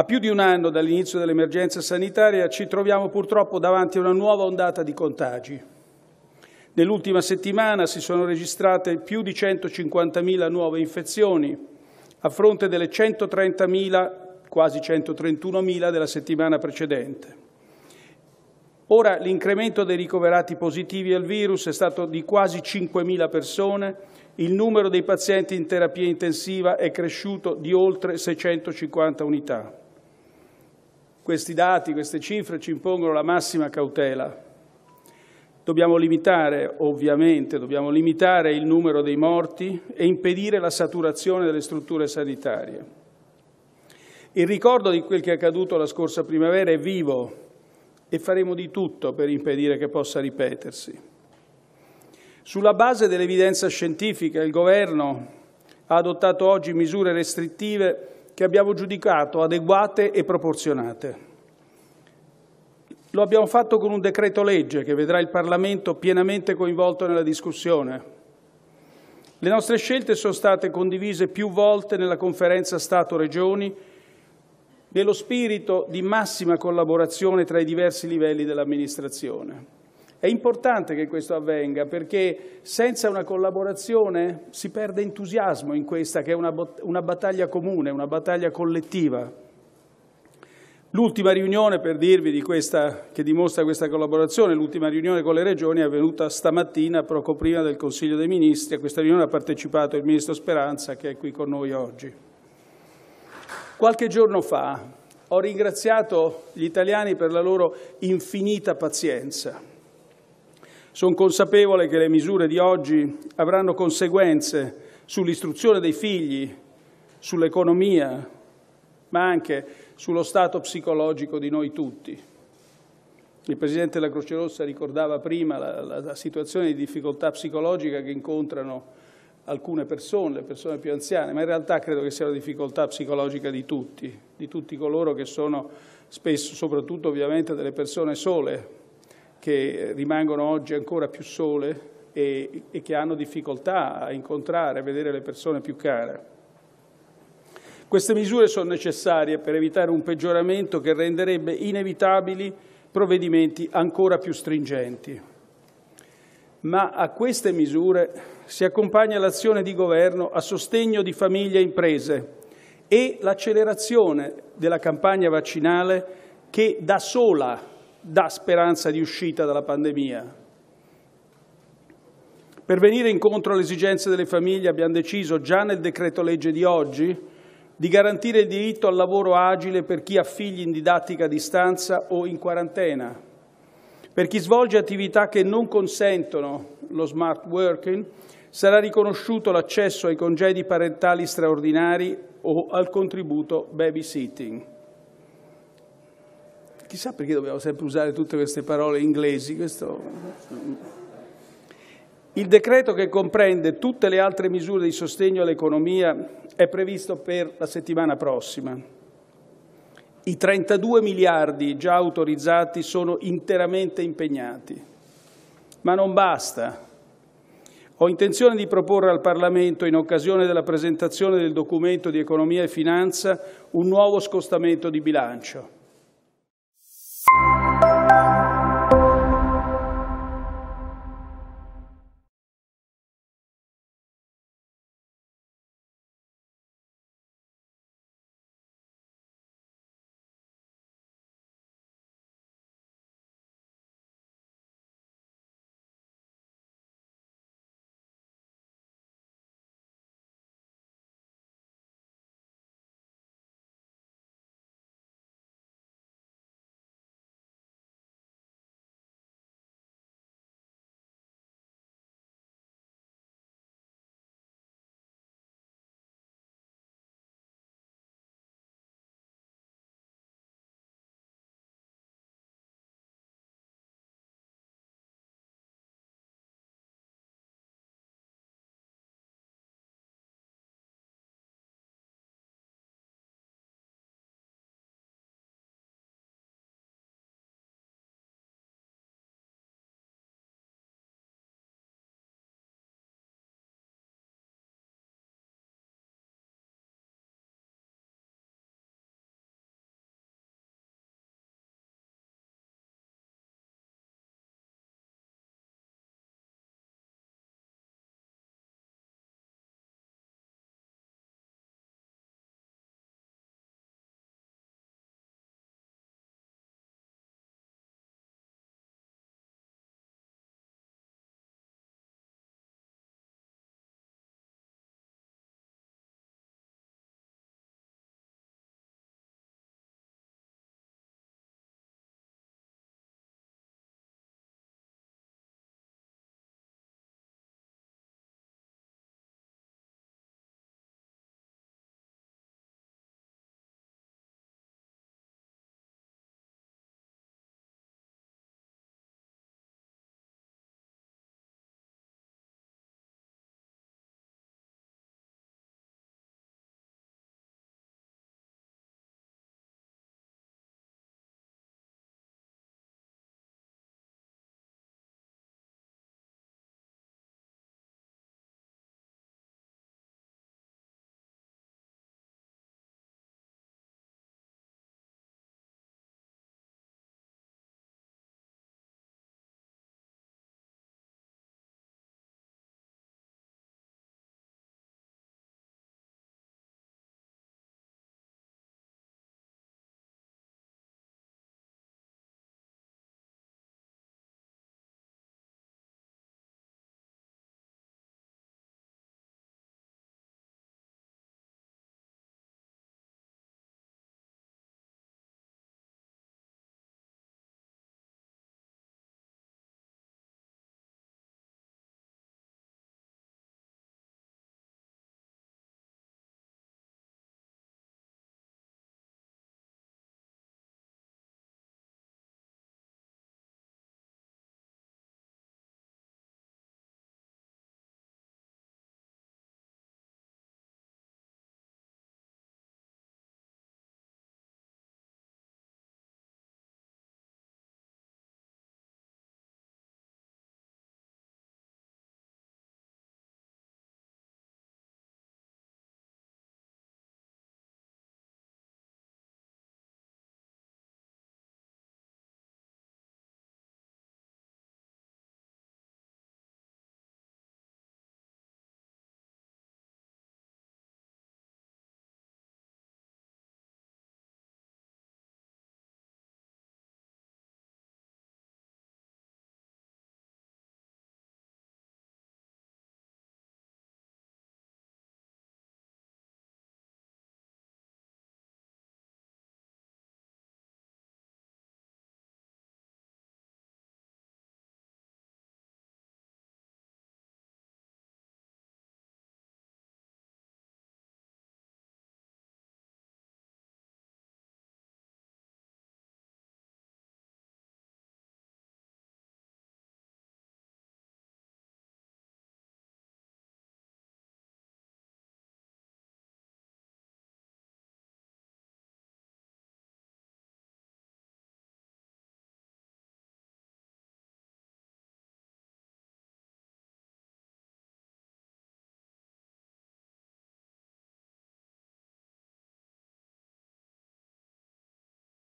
A più di un anno dall'inizio dell'emergenza sanitaria ci troviamo purtroppo davanti a una nuova ondata di contagi. Nell'ultima settimana si sono registrate più di 150.000 nuove infezioni, a fronte delle 130.000, quasi 131.000 della settimana precedente. Ora l'incremento dei ricoverati positivi al virus è stato di quasi 5.000 persone, il numero dei pazienti in terapia intensiva è cresciuto di oltre 650 unità. Questi dati, queste cifre ci impongono la massima cautela. Dobbiamo limitare, ovviamente, dobbiamo limitare il numero dei morti e impedire la saturazione delle strutture sanitarie. Il ricordo di quel che è accaduto la scorsa primavera è vivo e faremo di tutto per impedire che possa ripetersi. Sulla base dell'evidenza scientifica, il Governo ha adottato oggi misure restrittive che abbiamo giudicato adeguate e proporzionate. Lo abbiamo fatto con un decreto legge che vedrà il Parlamento pienamente coinvolto nella discussione. Le nostre scelte sono state condivise più volte nella conferenza Stato-Regioni nello spirito di massima collaborazione tra i diversi livelli dell'amministrazione. È importante che questo avvenga perché senza una collaborazione si perde entusiasmo in questa che è una, una battaglia comune, una battaglia collettiva. L'ultima riunione, per dirvi di questa, che dimostra questa collaborazione, l'ultima riunione con le regioni è avvenuta stamattina, poco prima del Consiglio dei Ministri. A questa riunione ha partecipato il Ministro Speranza, che è qui con noi oggi. Qualche giorno fa ho ringraziato gli italiani per la loro infinita pazienza sono consapevole che le misure di oggi avranno conseguenze sull'istruzione dei figli, sull'economia, ma anche sullo stato psicologico di noi tutti. Il Presidente della Croce Rossa ricordava prima la, la, la situazione di difficoltà psicologica che incontrano alcune persone, le persone più anziane, ma in realtà credo che sia una difficoltà psicologica di tutti, di tutti coloro che sono spesso, soprattutto ovviamente delle persone sole, che rimangono oggi ancora più sole e, e che hanno difficoltà a incontrare, a vedere le persone più care. Queste misure sono necessarie per evitare un peggioramento che renderebbe inevitabili provvedimenti ancora più stringenti. Ma a queste misure si accompagna l'azione di governo a sostegno di famiglie e imprese e l'accelerazione della campagna vaccinale che da sola dà speranza di uscita dalla pandemia. Per venire incontro alle esigenze delle famiglie abbiamo deciso già nel decreto legge di oggi di garantire il diritto al lavoro agile per chi ha figli in didattica a distanza o in quarantena, per chi svolge attività che non consentono lo smart working sarà riconosciuto l'accesso ai congedi parentali straordinari o al contributo babysitting. Chissà perché dobbiamo sempre usare tutte queste parole inglesi. Questo... Il decreto che comprende tutte le altre misure di sostegno all'economia è previsto per la settimana prossima. I 32 miliardi già autorizzati sono interamente impegnati. Ma non basta. Ho intenzione di proporre al Parlamento, in occasione della presentazione del documento di economia e finanza, un nuovo scostamento di bilancio.